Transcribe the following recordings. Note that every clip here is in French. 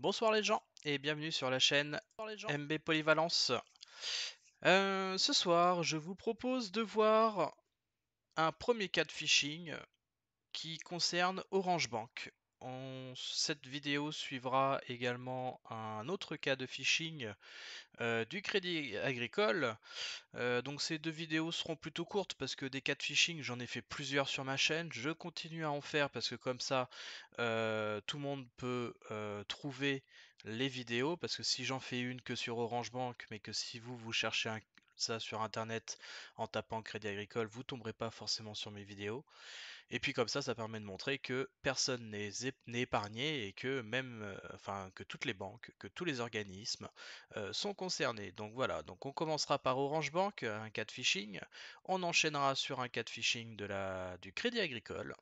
Bonsoir les gens et bienvenue sur la chaîne MB Polyvalence. Euh, ce soir, je vous propose de voir un premier cas de phishing qui concerne Orange Bank. En cette vidéo suivra également un autre cas de phishing euh, du Crédit Agricole. Euh, donc ces deux vidéos seront plutôt courtes parce que des cas de phishing, j'en ai fait plusieurs sur ma chaîne. Je continue à en faire parce que comme ça, euh, tout le monde peut trouver les vidéos. Parce que si j'en fais une que sur Orange Bank, mais que si vous, vous cherchez ça sur Internet en tapant Crédit Agricole, vous tomberez pas forcément sur mes vidéos. Et puis comme ça, ça permet de montrer que personne n'est épargné et que même, euh, enfin, que toutes les banques, que tous les organismes euh, sont concernés. Donc voilà, donc on commencera par Orange Bank, euh, un cas de phishing. On enchaînera sur un cas de phishing de la, du Crédit Agricole.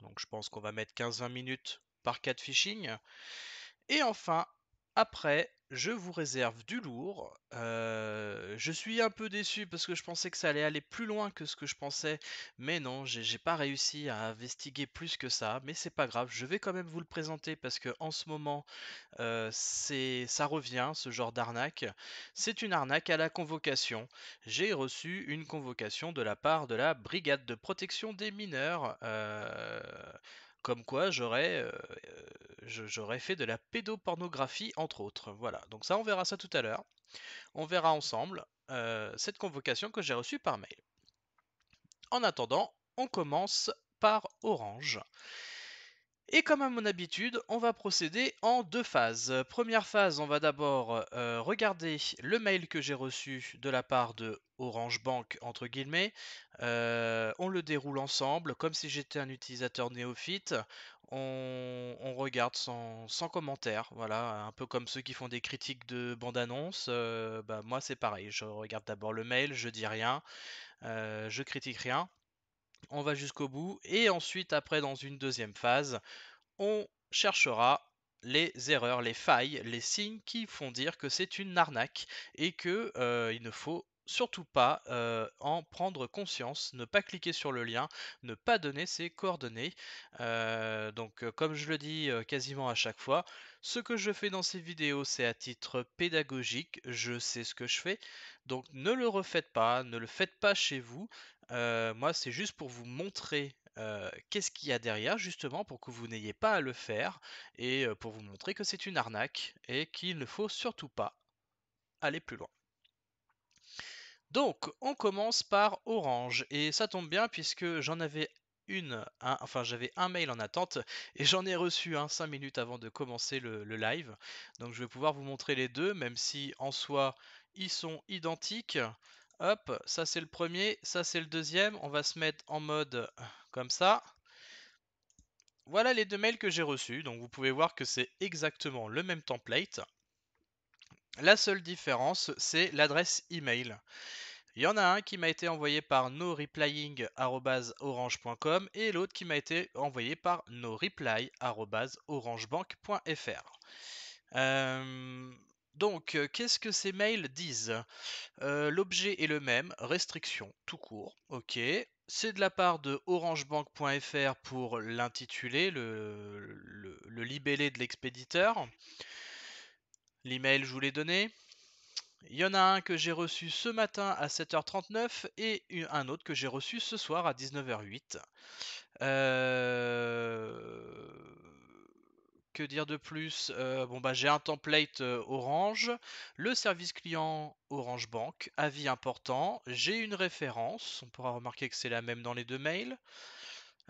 Donc je pense qu'on va mettre 15-20 minutes par cas de phishing. Et enfin, après, je vous réserve du lourd. je suis un peu déçu parce que je pensais que ça allait aller plus loin que ce que je pensais, mais non, j'ai pas réussi à investiguer plus que ça. Mais c'est pas grave, je vais quand même vous le présenter parce que en ce moment, ça revient ce genre d'arnaque. C'est une arnaque à la convocation. J'ai reçu une convocation de la part de la brigade de protection des mineurs. Euh comme quoi euh, euh, j'aurais, fait de la pédopornographie entre autres. Voilà, donc ça on verra ça tout à l'heure. On verra ensemble, euh, cette convocation que j'ai reçue par mail. En attendant, on commence par Orange. Et comme à mon habitude, on va procéder en deux phases. Première phase, on va d'abord, regarder le mail que j'ai reçu de la part de «Orange Bank» entre guillemets, on le déroule ensemble, comme si j'étais un utilisateur néophyte. On, regarde sans, commentaire, voilà, un peu comme ceux qui font des critiques de bande-annonce. Euh, bah, moi, c'est pareil, je regarde d'abord le mail, je dis rien, euh, je critique rien. On va jusqu'au bout et ensuite, après, dans une deuxième phase, on cherchera les erreurs, les failles, les signes qui font dire que c'est une arnaque et que euh, il ne faut surtout pas en prendre conscience, ne pas cliquer sur le lien, ne pas donner ses coordonnées. donc comme je le dis quasiment à chaque fois, ce que je fais dans ces vidéos c'est à titre pédagogique, je sais ce que je fais, donc ne le refaites pas, ne le faites pas chez vous. moi c'est juste pour vous montrer qu'est-ce qu'il y a derrière justement pour que vous n'ayez pas à le faire et pour vous montrer que c'est une arnaque et qu'il ne faut surtout pas aller plus loin. Donc, on commence par Orange. Et ça tombe bien puisque j'en avais une, un, enfin j'avais un mail en attente et j'en ai reçu un 5 minutes avant de commencer le, le, live. Donc je vais pouvoir vous montrer les deux, même si en soi ils sont identiques. Hop, ça c'est le premier, ça c'est le deuxième. On va se mettre en mode euh, comme ça. Voilà les deux mails que j'ai reçus, donc vous pouvez voir que c'est exactement le même template. La seule différence, c'est l'adresse email. Il y en a un qui m'a été envoyé par noreplying.orange.com et l'autre qui m'a été envoyé par noreply.orangebank.fr. Euh, donc, euh, qu'est-ce que ces mails disent euh, L'objet est le même, restriction, tout court, ok. C'est de la part de orangebank.fr pour l'intitulé, le libellé de l'expéditeur. L'email, je vous l'ai donné. Il y en a un que j'ai reçu ce matin à 7h39 et un autre que j'ai reçu ce soir à 19h08. Euh, que dire de plus euh, Bon bah j'ai un template euh, Orange, le service client Orange Bank, avis important, j'ai une référence, on pourra remarquer que c'est la même dans les deux mails.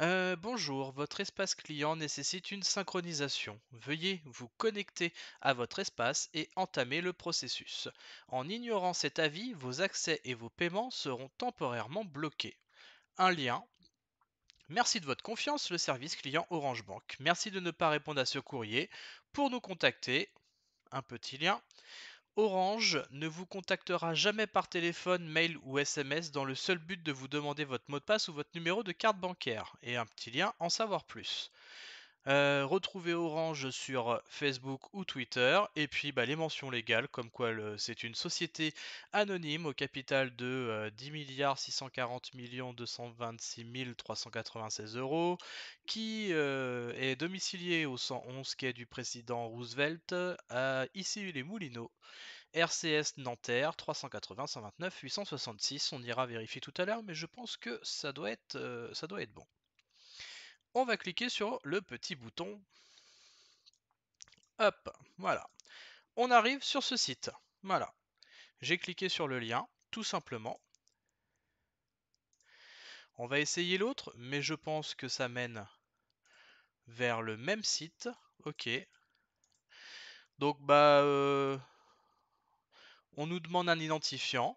Euh, bonjour, votre espace client nécessite une synchronisation. Veuillez vous connecter à votre espace et entamer le processus. En ignorant cet avis, vos accès et vos paiements seront temporairement bloqués. Un lien. Merci de votre confiance, le service client Orange Bank. Merci de ne pas répondre à ce courrier. Pour nous contacter, un petit lien. Orange ne vous contactera jamais par téléphone, mail ou SMS dans le seul but de vous demander votre mot de passe ou votre numéro de carte bancaire et un petit lien en savoir plus. Euh, retrouvez Orange sur euh, Facebook ou Twitter. Et puis bah, les mentions légales, comme quoi c'est une société anonyme au capital de 10 euh, milliards 640 millions 226 396 euros, qui est domiciliée au 111 quai du président Roosevelt, Ici les moulineaux RCS Nanterre 380 129 866. On ira vérifier tout à l'heure, mais je pense que ça doit être, ça doit être bon on va cliquer sur le petit bouton. Hop, voilà. On arrive sur ce site. Voilà. J'ai cliqué sur le lien, tout simplement. On va essayer l'autre, mais je pense que ça mène vers le même site. Ok. Donc, bah, euh, on nous demande un identifiant.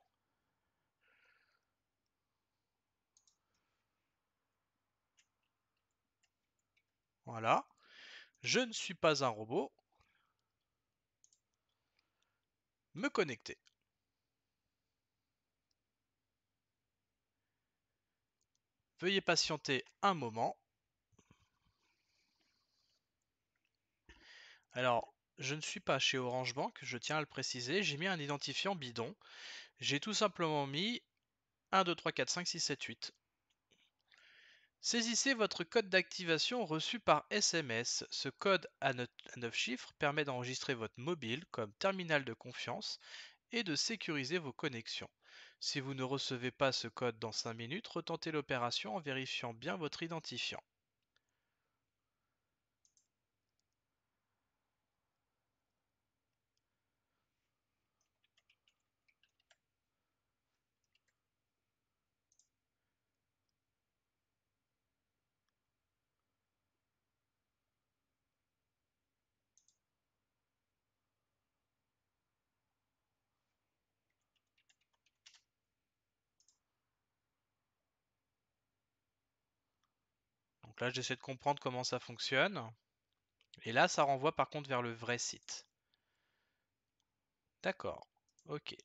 Voilà. Je ne suis pas un robot. Me connecter. Veuillez patienter un moment. Alors, je ne suis pas chez Orange Bank, je tiens à le préciser. J'ai mis un identifiant bidon. J'ai tout simplement mis 1, 2, 3, 4, 5, 6, 7, 8. Saisissez votre code d'activation reçu par SMS. Ce code à 9 chiffres permet d'enregistrer votre mobile comme terminal de confiance et de sécuriser vos connexions. Si vous ne recevez pas ce code dans 5 minutes, retentez l'opération en vérifiant bien votre identifiant. Là, j'essaie de comprendre comment ça fonctionne. Et là, ça renvoie par contre vers le vrai site. D'accord, ok.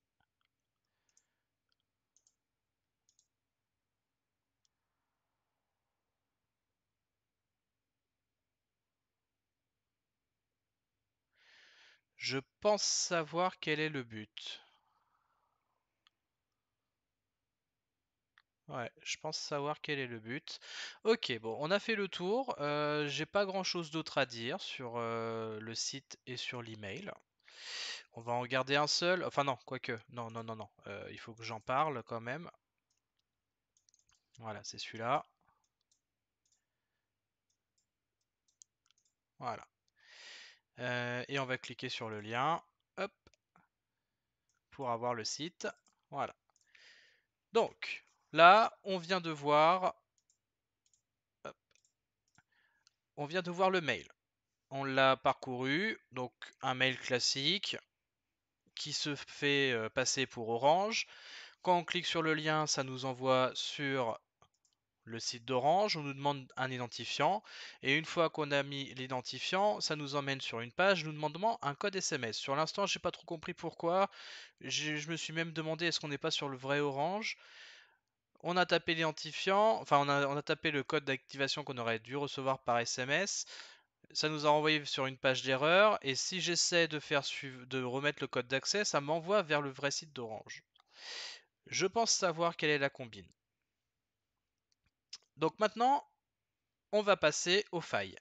Je pense savoir quel est le but. Ouais, je pense savoir quel est le but. Ok, bon, on a fait le tour. Euh, j'ai pas grand-chose d'autre à dire sur euh, le site et sur l'email. On va en garder un seul. Enfin non, quoique. Non, non, non, non. Euh, il faut que j'en parle quand même. Voilà, c'est celui-là. Voilà. et on va cliquer sur le lien. Hop. Pour avoir le site. Voilà. Donc, Là, on vient de voir, on vient de voir le mail. On l'a parcouru, donc un mail classique qui se fait euh, passer pour Orange. Quand on clique sur le lien, ça nous envoie sur le site d'Orange, on nous demande un identifiant, et une fois qu'on a mis l'identifiant, ça nous emmène sur une page nous demandant un code SMS. Sur l'instant, je n'ai pas trop compris pourquoi, je me suis même demandé est-ce qu'on n'est pas sur le vrai Orange, on a tapé l'identifiant, enfin on a, tapé le code d'activation qu'on aurait dû recevoir par SMS. Ça nous a envoyé sur une page d'erreur et si j'essaie de faire de remettre le code d'accès, ça m'envoie vers le vrai site d'Orange. Je pense savoir quelle est la combine. Donc maintenant, on va passer aux failles.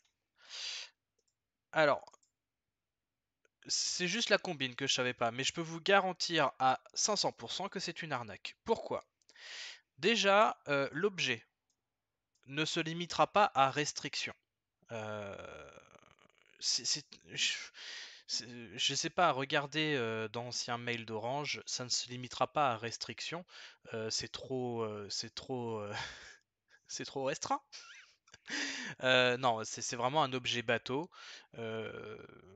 Alors, c'est juste la combine que je ne savais pas, mais je peux vous garantir à 500% que c'est une arnaque. Pourquoi Déjà, euh, l'objet ne se limitera pas à restriction. Euh, je ne sais pas, regardez euh, dans d'anciens mails d'Orange, ça ne se limitera pas à restriction. c'est trop, c'est trop, c'est trop restreint. non, c'est vraiment un objet bateau.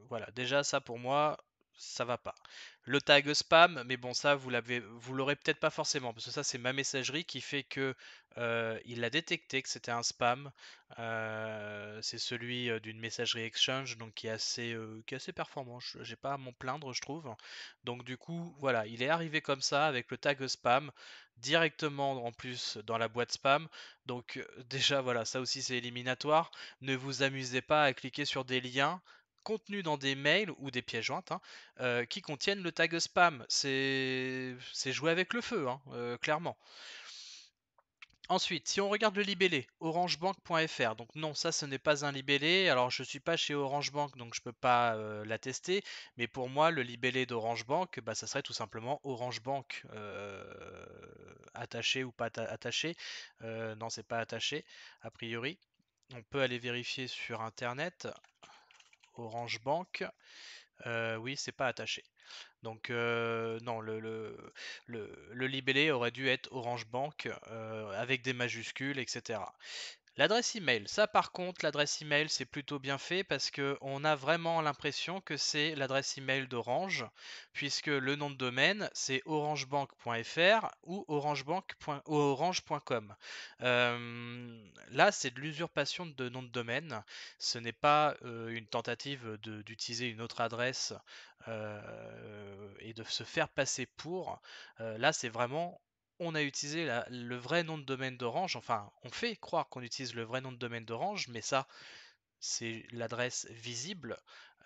voilà, déjà ça pour moi, ça va pas. Le tag spam, mais bon, ça, vous l'avez, vous l'aurez peut-être pas forcément, parce que ça, c'est ma messagerie qui fait que euh, il a détecté que c'était un spam. Euh, c'est celui euh, d'une messagerie Exchange, donc qui est assez, performant. qui est assez performant. J'ai pas à m'en plaindre, je trouve. Donc du coup, voilà, il est arrivé comme ça avec le tag spam directement en plus dans la boîte spam. Donc déjà, voilà, ça aussi c'est éliminatoire. Ne vous amusez pas à cliquer sur des liens Contenu dans des mails ou des pièces jointes hein, euh, qui contiennent le tag spam. C'est jouer avec le feu, hein, euh, clairement. Ensuite, si on regarde le libellé, orangebank.fr, donc non, ça ce n'est pas un libellé, alors je ne suis pas chez Orange Bank, donc je ne peux pas la euh, l'attester, mais pour moi, le libellé d'Orange Bank, bah, ça serait tout simplement Orange Bank, attaché ou pas attaché, euh, non, c'est pas attaché, a priori. On peut aller vérifier sur Internet, Orange Bank. Euh, oui, c'est pas attaché. Donc euh, non, le, le, libellé aurait dû être Orange Bank euh, avec des majuscules, etc. L'adresse email, ça par contre, l'adresse email c'est plutôt bien fait parce qu'on a vraiment l'impression que c'est l'adresse email d'Orange, puisque le nom de domaine c'est orangebank.fr ou orangebank.orange.com. Euh, là c'est de l'usurpation de nom de domaine, ce n'est pas euh, une tentative d'utiliser une autre adresse euh, et de se faire passer pour. là c'est vraiment on a utilisé le vrai nom de domaine d'Orange, enfin on fait croire qu'on utilise le vrai nom de domaine d'Orange, mais ça c'est l'adresse visible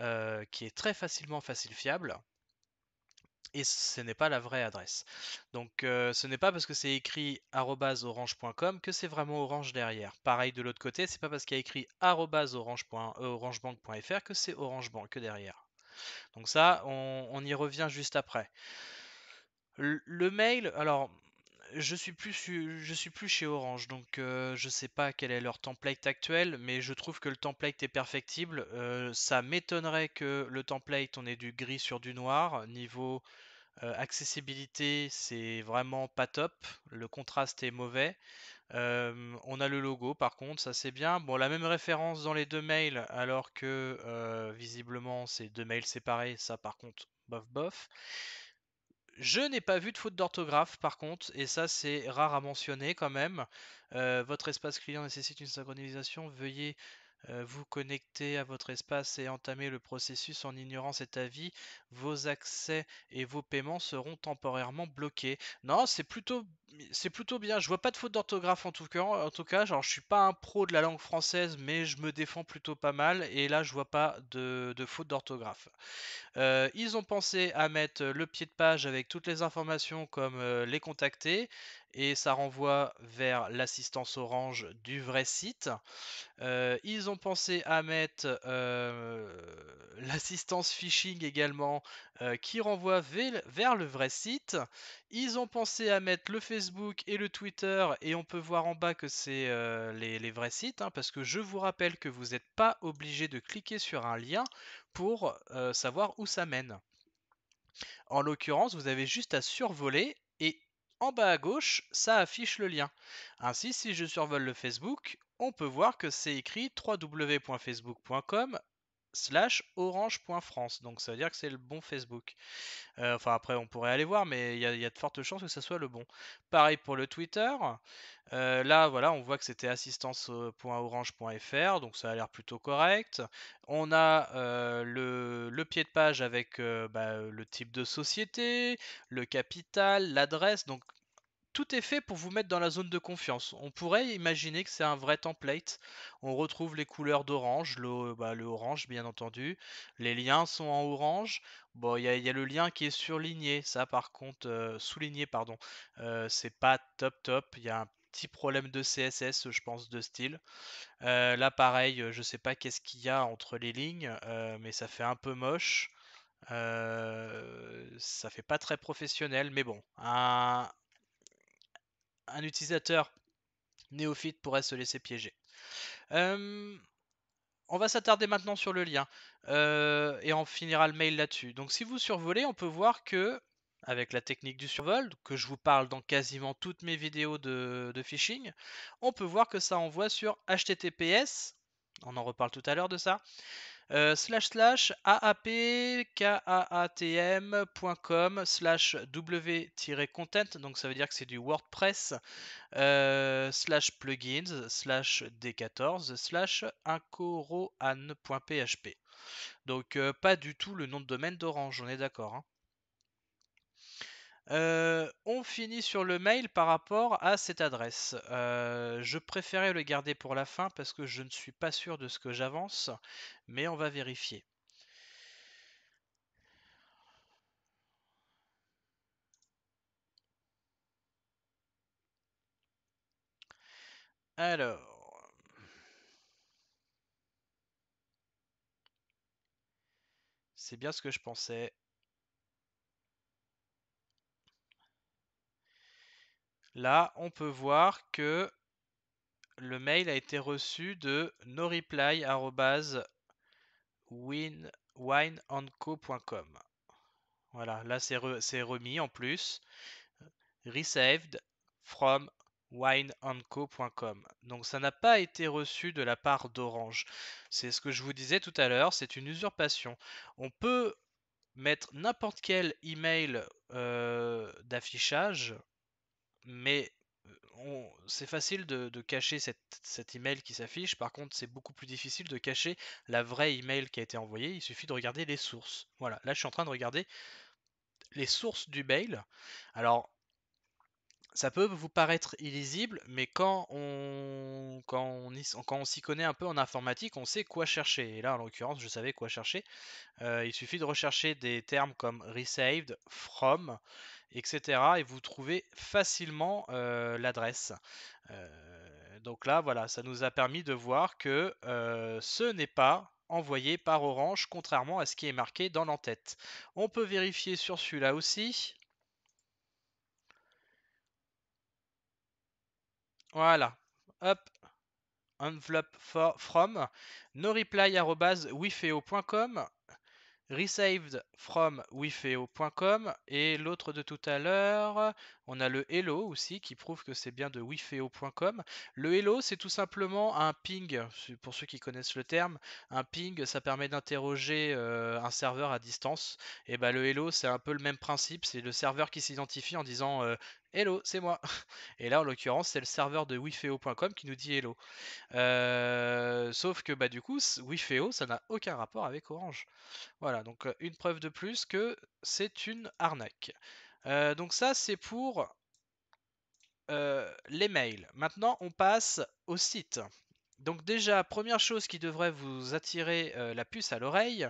euh, qui est très facilement facile fiable et ce n'est pas la vraie adresse. Donc euh, ce n'est pas parce que c'est écrit orange.com que c'est vraiment orange derrière. Pareil de l'autre côté, c'est pas parce qu'il y a écrit orangebank.fr euh, que c'est Orangebank derrière. Donc ça, on y revient juste après. Le mail, alors je suis plus je suis plus chez Orange, donc je euh, je sais pas quel est leur template actuel, mais je trouve que le template est perfectible. Euh, ça m'étonnerait que le template on ait du gris sur du noir. Niveau euh, accessibilité, c'est vraiment pas top. Le contraste est mauvais. on a le logo par contre, ça c'est bien. Bon, la même référence dans les deux mails, alors que visiblement c'est deux mails séparés. Ça par contre, bof bof. Je n'ai pas vu de faute d'orthographe par contre, et ça c'est rare à mentionner quand même. Euh, votre espace client nécessite une synchronisation, veuillez euh, vous connectez à votre espace et entamer le processus en ignorant cet avis, vos accès et vos paiements seront temporairement bloqués. Non, c'est plutôt c'est plutôt bien. Je vois pas de faute d'orthographe en tout cas. En tout cas, genre je suis pas un pro de la langue française, mais je me défends plutôt pas mal. Et là, je vois pas de, de faute d'orthographe. Euh, ils ont pensé à mettre le pied de page avec toutes les informations comme euh, les contacter, et ça renvoie vers l'assistance orange du vrai site. Euh, ils ont pensé à mettre euh, l'assistance phishing également euh, qui renvoie vers le vrai site. Ils ont pensé à mettre le Facebook et le Twitter et on peut voir en bas que c'est les, vrais sites hein, parce que je vous rappelle que vous n'êtes pas obligé de cliquer sur un lien pour savoir où ça mène. En l'occurrence, vous avez juste à survoler et en bas à gauche, ça affiche le lien. Ainsi, si je survole le Facebook, on peut voir que c'est écrit www.facebook.com slash orange.france. Donc ça veut dire que c'est le bon Facebook. Euh, enfin après on pourrait aller voir, mais il y, a de fortes chances que ça soit le bon. Pareil pour le Twitter. Euh, là voilà, on voit que c'était assistance.orange.fr, donc ça a l'air plutôt correct. On a euh, le, pied de page avec bah, le type de société, le capital, l'adresse. Donc tout est fait pour vous mettre dans la zone de confiance. On pourrait imaginer que c'est un vrai template. On retrouve les couleurs d'orange, le, bah, le, orange bien entendu. Les liens sont en orange. Bon, il y, a le lien qui est surligné, ça par contre, euh, souligné, pardon. Euh, c'est pas top top. Il y a un petit problème de CSS, je pense, de style. Euh, là, pareil, je sais pas qu'est-ce qu'il y a entre les lignes, mais ça fait un peu moche. ça fait pas très professionnel, mais bon, un, un utilisateur néophyte pourrait se laisser piéger. Euh, on va s'attarder maintenant sur le lien euh, et on finira le mail là-dessus. Donc si vous survolez, on peut voir que avec la technique du survol, que je vous parle dans quasiment toutes mes vidéos de, de phishing, on peut voir que ça envoie sur HTTPS, on en reparle tout à l'heure de ça, euh, slash slash slash aapkaatm.com slash w-content, donc ça veut dire que c'est du WordPress, euh, slash plugins, slash d14, slash incoroan.php. Donc euh, pas du tout le nom de domaine d'Orange, on est d'accord. Hein. Euh, on finit sur le mail par rapport à cette adresse. Euh, je préférais le garder pour la fin parce que je ne suis pas sûr de ce que j'avance, mais on va vérifier. Alors. C'est bien ce que je pensais. Là, on peut voir que le mail a été reçu de noreply.wineandco.com. Voilà, là c'est remis en plus. Received from wineandco.com. Donc ça n'a pas été reçu de la part d'Orange. C'est ce que je vous disais tout à l'heure, c'est une usurpation. On peut mettre n'importe quel email euh, d'affichage mais c'est facile de, cacher cette, cet email qui s'affiche. Par contre, c'est beaucoup plus difficile de cacher la vraie email qui a été envoyée. Il suffit de regarder les sources. Voilà, là je suis en train de regarder les sources du mail. Alors, ça peut vous paraître illisible, mais quand on, quand on, s'y connaît un peu en informatique, on sait quoi chercher. Et là, en l'occurrence, je savais quoi chercher. Euh, il suffit de rechercher des termes comme resaved, from, etc. Et vous trouvez facilement euh, l'adresse. Euh, donc là, voilà, ça nous a permis de voir que ce n'est pas envoyé par Orange, contrairement à ce qui est marqué dans l'entête. On peut vérifier sur celui-là aussi. Voilà. Hop. Envelope for, from noreply.wifeo.com received from wifeo.com et l'autre de tout à l'heure, on a le hello aussi qui prouve que c'est bien de wifeo.com. Le hello, c'est tout simplement un ping, pour ceux qui connaissent le terme, un ping, ça permet d'interroger euh, un serveur à distance. Et bah, le hello, c'est un peu le même principe, c'est le serveur qui s'identifie en disant euh, Hello, c'est moi. Et là, en l'occurrence, c'est le serveur de wifeo.com qui nous dit hello. Euh, sauf que bah, du coup, wifeo, ça n'a aucun rapport avec Orange. Voilà, donc euh, une preuve de plus que c'est une arnaque. Euh, donc ça, c'est pour les mails. Maintenant, on passe au site. Donc déjà, première chose qui devrait vous attirer la puce à l'oreille,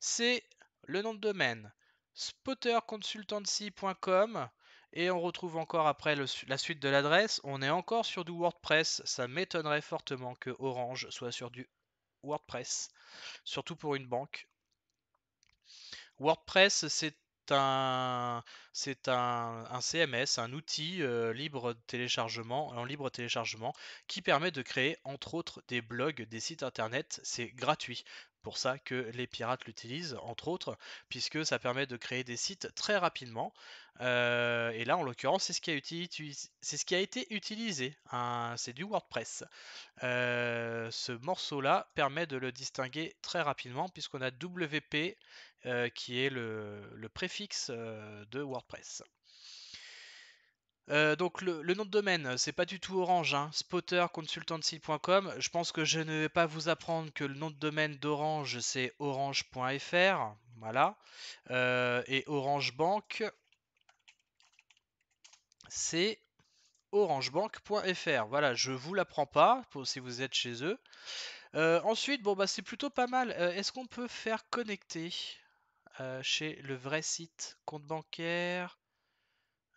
c'est le nom de domaine. spotterconsultancy.com et on retrouve encore après la suite de l'adresse, on est encore sur du WordPress. Ça m'étonnerait fortement que Orange soit sur du WordPress, surtout pour une banque. WordPress, c'est un, c'est un, CMS, un outil euh, en libre téléchargement, qui permet de créer entre autres des blogs, des sites internet. C'est gratuit pour ça que les pirates l'utilisent, entre autres, puisque ça permet de créer des sites très rapidement. Euh, et là, en l'occurrence, c'est ce, qui a été utilisé. Hein, c'est du WordPress. Euh, ce morceau-là permet de le distinguer très rapidement, puisqu'on a WP euh, qui est le préfixe de WordPress. Euh, donc le, nom de domaine, euh, c'est pas du tout Orange, hein. spotterconsultancy.com. Je pense que je ne vais pas vous apprendre que le nom de domaine d'Orange, c'est orange.fr, voilà. Euh, et Orange c'est orangebank.fr. Voilà, je vous l'apprends pas si vous êtes chez eux. ensuite, bon bah c'est plutôt pas mal. Est-ce qu'on peut faire connecter chez le vrai site compte bancaire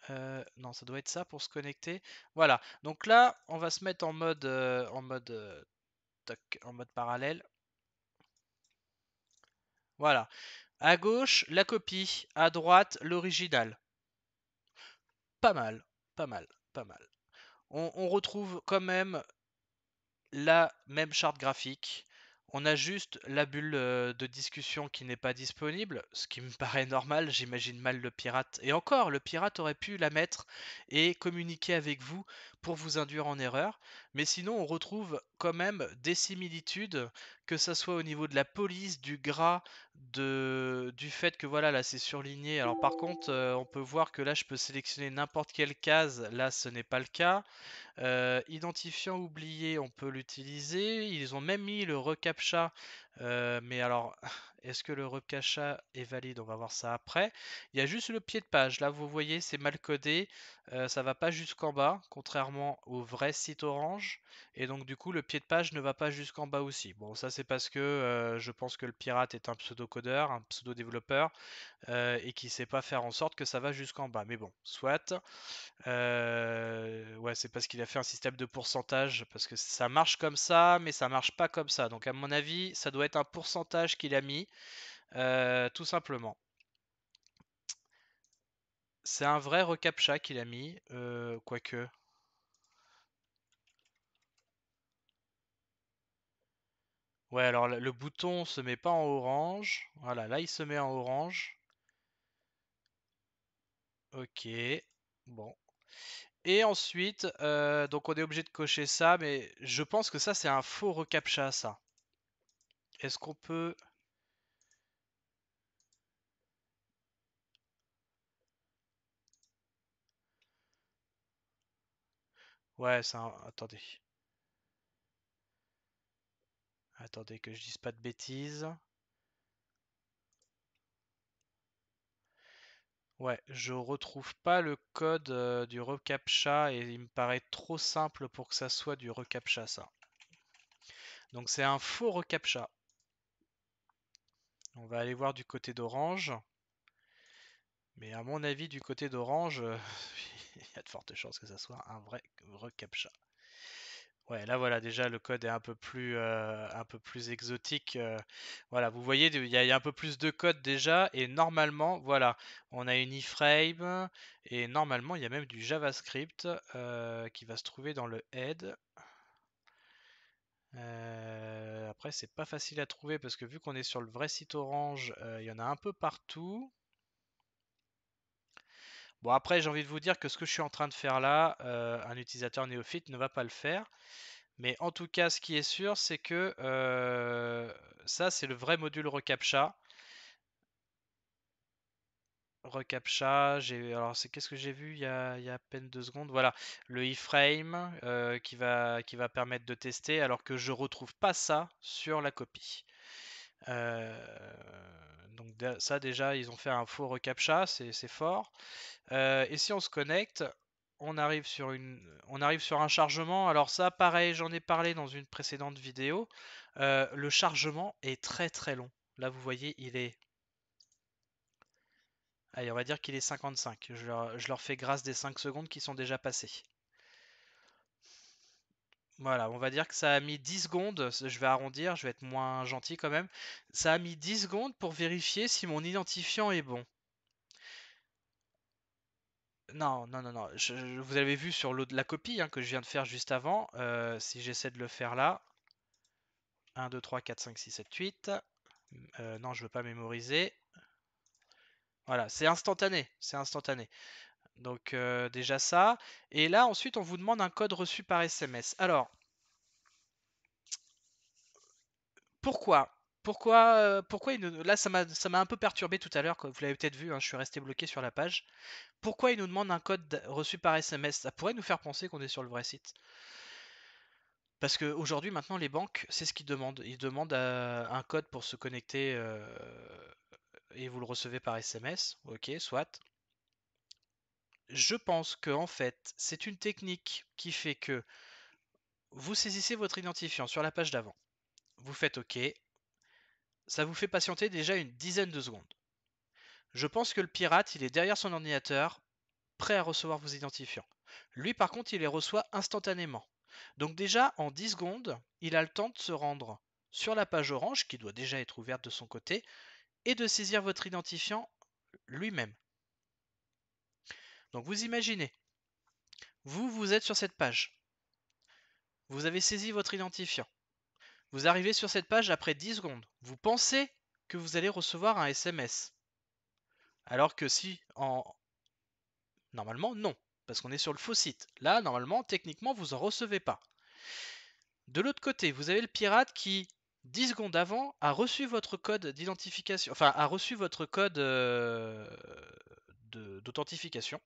euh, non, ça doit être ça pour se connecter. Voilà. Donc là, on va se mettre en mode, euh, en mode, euh, en mode parallèle. Voilà. À gauche, la copie. À droite, l'original. Pas mal, pas mal, pas mal. on, retrouve quand même la même charte graphique. On a juste la bulle de discussion qui n'est pas disponible, ce qui me paraît normal, j'imagine mal le pirate. Et encore, le pirate aurait pu la mettre et communiquer avec vous pour vous induire en erreur, mais sinon on retrouve quand même des similitudes que ça soit au niveau de la police, du gras, de, du fait que voilà, là c'est surligné. Alors par contre, euh, on peut voir que là je peux sélectionner n'importe quelle case, là ce n'est pas le cas. Euh, identifiant oublié, on peut l'utiliser. Ils ont même mis le recaptcha euh, mais alors, est-ce que le recacha est valide On va voir ça après. Il y a juste le pied de page. Là, vous voyez, c'est mal codé. Euh, ça va pas jusqu'en bas, contrairement au vrai site orange. Et donc, du coup, le pied de page ne va pas jusqu'en bas aussi. Bon, ça, c'est parce que euh, je pense que le pirate est un pseudo-codeur, un pseudo-développeur, et qui sait pas faire en sorte que ça va jusqu'en bas. Mais bon, soit. ouais, c'est parce qu'il a fait un système de pourcentage, parce que ça marche comme ça, mais ça marche pas comme ça. Donc, à mon avis, ça doit doit être un pourcentage qu'il a mis, euh, tout simplement. C'est un vrai recaptcha qu'il a mis, euh, quoique. Ouais, alors le bouton se met pas en orange. Voilà, là il se met en orange. Ok, bon. Et ensuite, euh, donc on est obligé de cocher ça, mais je pense que ça c'est un faux recaptcha, ça. Est-ce qu'on peut... Ouais, ça... Attendez. Attendez que je dise pas de bêtises. Ouais, je retrouve pas le code euh, du recaptcha et il me paraît trop simple pour que ça soit du recaptcha ça. Donc c'est un faux recaptcha. On va aller voir du côté d'Orange. Mais à mon avis, du côté d'Orange, euh, il y a de fortes chances que ça soit un vrai recaptcha. Ouais, là voilà, déjà le code est un peu plus, euh, un peu plus exotique. Euh. voilà, vous voyez, il y, a un peu plus de code déjà, et normalement, voilà, on a une iframe, et normalement, il y a même du JavaScript qui va se trouver dans le head. Euh, après, c'est pas facile à trouver parce que vu qu'on est sur le vrai site orange, euh, il y en a un peu partout. Bon, après, j'ai envie de vous dire que ce que je suis en train de faire là, euh, un utilisateur néophyte ne va pas le faire. Mais en tout cas, ce qui est sûr, c'est que ça, c'est le vrai module reCAPTCHA. Recaptcha, j'ai alors c'est qu'est-ce que j'ai vu il y, a, à peine deux secondes. Voilà, le iframe euh, qui, va, qui va permettre de tester, alors que je retrouve pas ça sur la copie. Euh, donc ça déjà, ils ont fait un faux recaptcha, c'est fort. Euh, et si on se connecte, on arrive sur une, on arrive sur un chargement. Alors ça, pareil, j'en ai parlé dans une précédente vidéo. le chargement est très très long. Là, vous voyez, il est Allez, on va dire qu'il est 55. Je leur, fais grâce des 5 secondes qui sont déjà passées. Voilà, on va dire que ça a mis 10 secondes. Je vais arrondir, je vais être moins gentil quand même. Ça a mis 10 secondes pour vérifier si mon identifiant est bon. Non, non, non, non. Je, vous avez vu sur la copie hein, que je viens de faire juste avant. Euh, si j'essaie de le faire là. 1, 2, 3, 4, 5, 6, 7, 8. non, je ne veux pas mémoriser. Voilà, c'est instantané, c'est instantané. Donc euh, déjà ça. Et là, ensuite, on vous demande un code reçu par SMS. Alors, pourquoi pourquoi, euh, pourquoi là ça m'a un peu perturbé tout à l'heure, vous l'avez peut-être vu, hein, je suis resté bloqué sur la page. Pourquoi il nous demande un code reçu par SMS Ça pourrait nous faire penser qu'on est sur le vrai site. Parce qu'aujourd'hui, maintenant, les banques, c'est ce qu'ils demandent. Ils demandent euh, un code pour se connecter et vous le recevez par SMS, ok, soit. Je pense que en fait, c'est une technique qui fait que vous saisissez votre identifiant sur la page d'avant. Vous faites OK. Ça vous fait patienter déjà une dizaine de secondes. Je pense que le pirate, il est derrière son ordinateur, prêt à recevoir vos identifiants. Lui, par contre, il les reçoit instantanément. Donc déjà, en 10 secondes, il a le temps de se rendre sur la page orange, qui doit déjà être ouverte de son côté, et de saisir votre identifiant lui-même. Donc vous imaginez, vous, vous êtes sur cette page. Vous avez saisi votre identifiant. Vous arrivez sur cette page après 10 secondes. Vous pensez que vous allez recevoir un SMS. Alors que si en... Normalement, non. Parce qu'on est sur le faux site. Là, normalement, techniquement, vous n'en recevez pas. De l'autre côté, vous avez le pirate qui 10 secondes avant, a reçu votre code d'identification, enfin, a reçu votre code euh, d'authentification.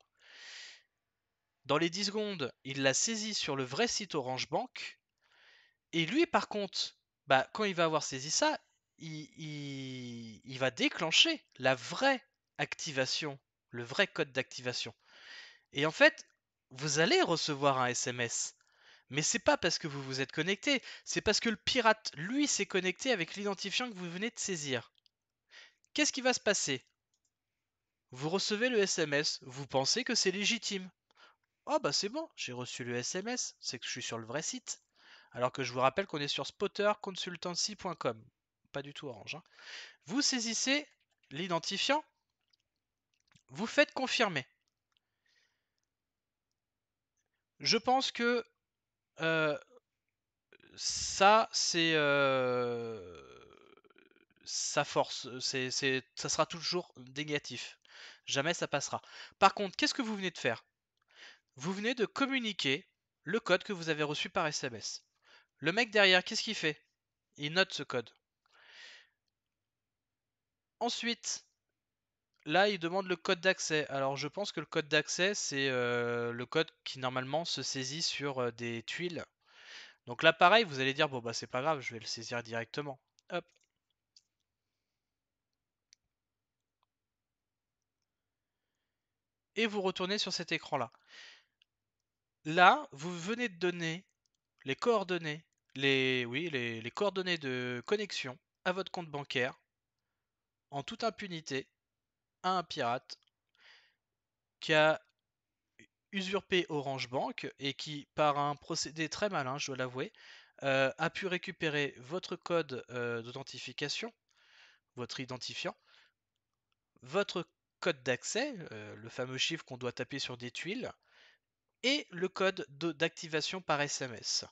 Dans les 10 secondes, il l'a saisi sur le vrai site Orange Bank. Et lui, par contre, bah, quand il va avoir saisi ça, il va déclencher la vraie activation, le vrai code d'activation. Et en fait, vous allez recevoir un SMS. Mais c'est pas parce que vous vous êtes connecté, c'est parce que le pirate, lui, s'est connecté avec l'identifiant que vous venez de saisir. Qu'est-ce qui va se passer Vous recevez le SMS, vous pensez que c'est légitime. Oh bah c'est bon, j'ai reçu le SMS, c'est que je suis sur le vrai site. Alors que je vous rappelle qu'on est sur spotterconsultancy.com. Pas du tout orange. Hein. Vous saisissez l'identifiant, vous faites confirmer. Je pense que ça, c'est sa force. C'est, ça sera toujours négatif. Jamais ça passera. Par contre, qu'est-ce que vous venez de faire Vous venez de communiquer le code que vous avez reçu par SMS. Le mec derrière, qu'est-ce qu'il fait Il note ce code. Ensuite, Là, il demande le code d'accès. Alors, je pense que le code d'accès, c'est euh, le code qui normalement se saisit sur euh, des tuiles. Donc là, pareil, vous allez dire, bon, bah, c'est pas grave, je vais le saisir directement. Et vous retournez sur cet écran-là. Là, vous venez de donner les coordonnées, les, oui, les coordonnées de connexion à votre compte bancaire en toute impunité un pirate qui a usurpé Orange Bank et qui, par un procédé très malin, je dois l'avouer, euh, a pu récupérer votre code euh, d'authentification, votre identifiant, votre code d'accès, euh, le fameux chiffre qu'on doit taper sur des tuiles, et le code d'activation par SMS.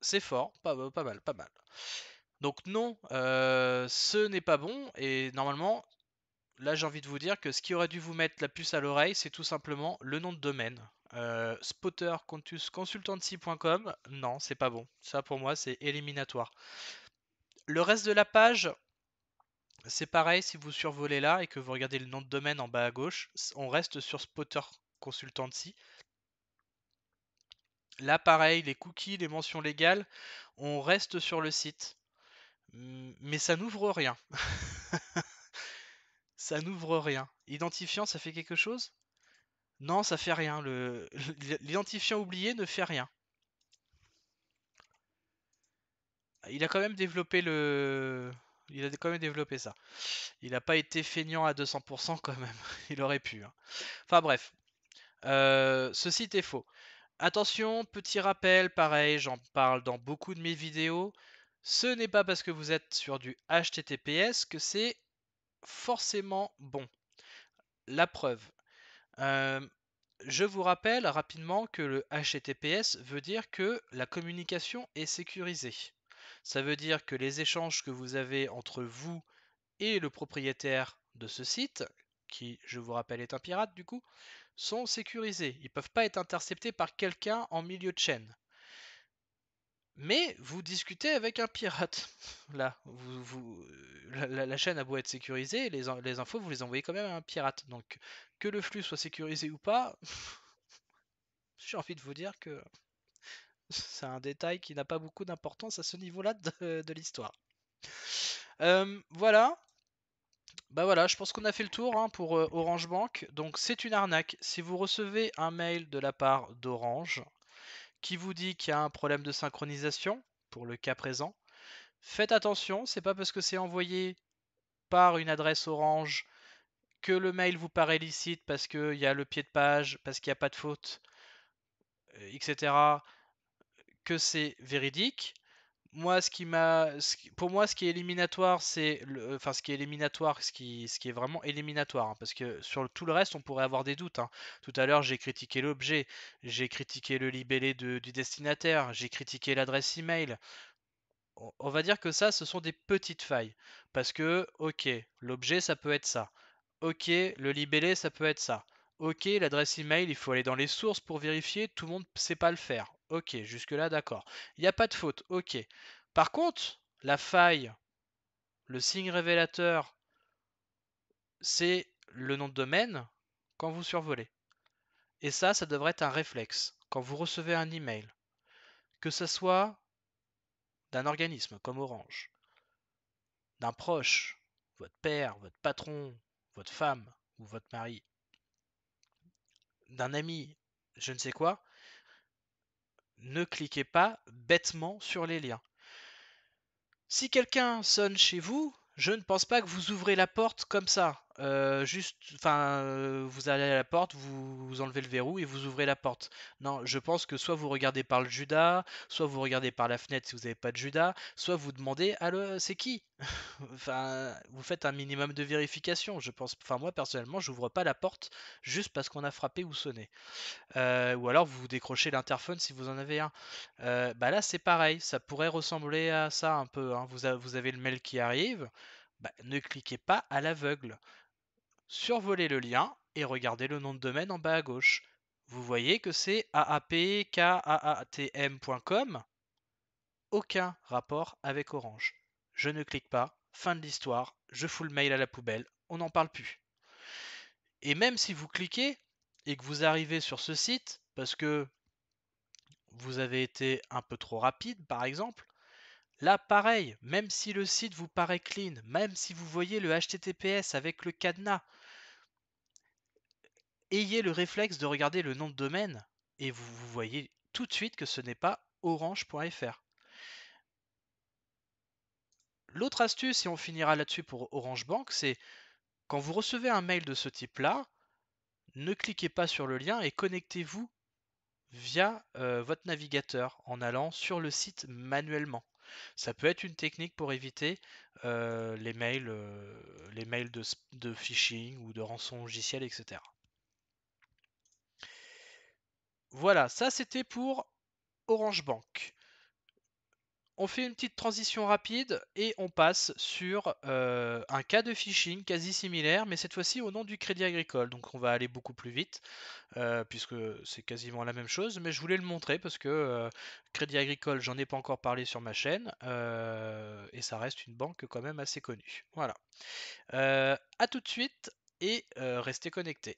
C'est fort, pas mal, pas mal. Donc non, euh, ce n'est pas bon. Et normalement, là j'ai envie de vous dire que ce qui aurait dû vous mettre la puce à l'oreille, c'est tout simplement le nom de domaine. Euh, SpotterConsultancy.com, non, non, c'est pas bon. Ça pour moi, c'est éliminatoire. Le reste de la page, c'est pareil si vous survolez là et que vous regardez le nom de domaine en bas à gauche, on reste sur SpotterConsultancy. Là, pareil, les cookies, les mentions légales, on reste sur le site. Mmh, mais ça n'ouvre rien. ça n'ouvre rien. Identifiant, ça fait quelque chose Non, ça fait rien. L'identifiant oublié ne fait rien. il a quand même développé le. Il a quand même développé ça. Il n'a pas été feignant à 200% quand même. Il aurait pu. Hein. Enfin bref. Euh, ce site est faux. Attention, petit rappel, pareil, j'en parle dans beaucoup de mes vidéos. Ce n'est pas parce que vous êtes sur du HTTPS que c'est forcément bon. La preuve. Euh, je vous rappelle rapidement que le HTTPS veut dire que la communication est sécurisée. Ça veut dire que les échanges que vous avez entre vous et le propriétaire de ce site, qui je vous rappelle est un pirate du coup, sont sécurisés. Ils ne peuvent pas être interceptés par quelqu'un en milieu de chaîne. Mais vous discutez avec un pirate. Là, euh, la, chaîne a beau être sécurisée, les, infos, vous les envoyez quand même à un pirate. Donc, que le flux soit sécurisé ou pas, j'ai envie de vous dire que c'est un détail qui n'a pas beaucoup d'importance à ce niveau-là de, l'histoire. Euh, voilà. Bah voilà, je pense qu'on a fait le tour hein, pour euh, Orange Bank. Donc, c'est une arnaque. Si vous recevez un mail de la part d'Orange, qui vous dit qu'il y a un problème de synchronisation, pour le cas présent, faites attention, c'est pas parce que c'est envoyé par une adresse orange que le mail vous paraît licite parce qu'il y a le pied de page, parce qu'il n'y a pas de faute, etc., que c'est véridique. Moi, ce qui m'a, pour moi, ce qui est éliminatoire, c'est, enfin, ce qui est éliminatoire, ce qui, ce qui est vraiment éliminatoire, hein, parce que sur tout le reste, on pourrait avoir des doutes. Hein. Tout à l'heure, j'ai critiqué l'objet, j'ai critiqué le libellé du destinataire, j'ai critiqué l'adresse email. On... on va dire que ça, ce sont des petites failles, parce que, ok, l'objet, ça peut être ça. Ok, le libellé, ça peut être ça. Ok, l'adresse email, il faut aller dans les sources pour vérifier, tout le monde ne sait pas le faire. Ok, jusque-là, d'accord. Il n'y a pas de faute, ok. Par contre, la faille, le signe révélateur, c'est le nom de domaine quand vous survolez. Et ça, ça devrait être un réflexe quand vous recevez un email. Que ce soit d'un organisme comme Orange, d'un proche, votre père, votre patron, votre femme ou votre mari, d'un ami, je ne sais quoi, ne cliquez pas bêtement sur les liens. Si quelqu'un sonne chez vous, je ne pense pas que vous ouvrez la porte comme ça. Euh, juste, enfin, euh, vous allez à la porte, vous, enlevez le verrou et vous ouvrez la porte. Non, je pense que soit vous regardez par le Judas, soit vous regardez par la fenêtre si vous n'avez pas de Judas, soit vous demandez, c'est qui Enfin, vous faites un minimum de vérification. Je pense, enfin, moi personnellement, j'ouvre pas la porte juste parce qu'on a frappé ou sonné. Euh, ou alors vous décrochez l'interphone si vous en avez un. bah là, c'est pareil, ça pourrait ressembler à ça un peu. Hein. Vous, avez le mail qui arrive. Bah, ne cliquez pas à l'aveugle survolez le lien et regardez le nom de domaine en bas à gauche. Vous voyez que c'est aapkaatm.com. Aucun rapport avec Orange. Je ne clique pas, fin de l'histoire, je fous le mail à la poubelle, on n'en parle plus. Et même si vous cliquez et que vous arrivez sur ce site, parce que vous avez été un peu trop rapide par exemple, Là, pareil, même si le site vous paraît clean, même si vous voyez le HTTPS avec le cadenas, ayez le réflexe de regarder le nom de domaine et vous, voyez tout de suite que ce n'est pas orange.fr. L'autre astuce, et on finira là-dessus pour Orange Bank, c'est quand vous recevez un mail de ce type-là, ne cliquez pas sur le lien et connectez-vous via euh, votre navigateur en allant sur le site manuellement. Ça peut être une technique pour éviter euh, les mails, euh, les mails de, phishing ou de rançon logicielle, etc. Voilà, ça c'était pour Orange Bank. On fait une petite transition rapide et on passe sur euh, un cas de phishing quasi similaire, mais cette fois-ci au nom du Crédit Agricole. Donc on va aller beaucoup plus vite, euh, puisque c'est quasiment la même chose, mais je voulais le montrer parce que euh, Crédit Agricole, j'en ai pas encore parlé sur ma chaîne, et ça reste une banque quand même assez connue. Voilà. à tout de suite et restez connectés.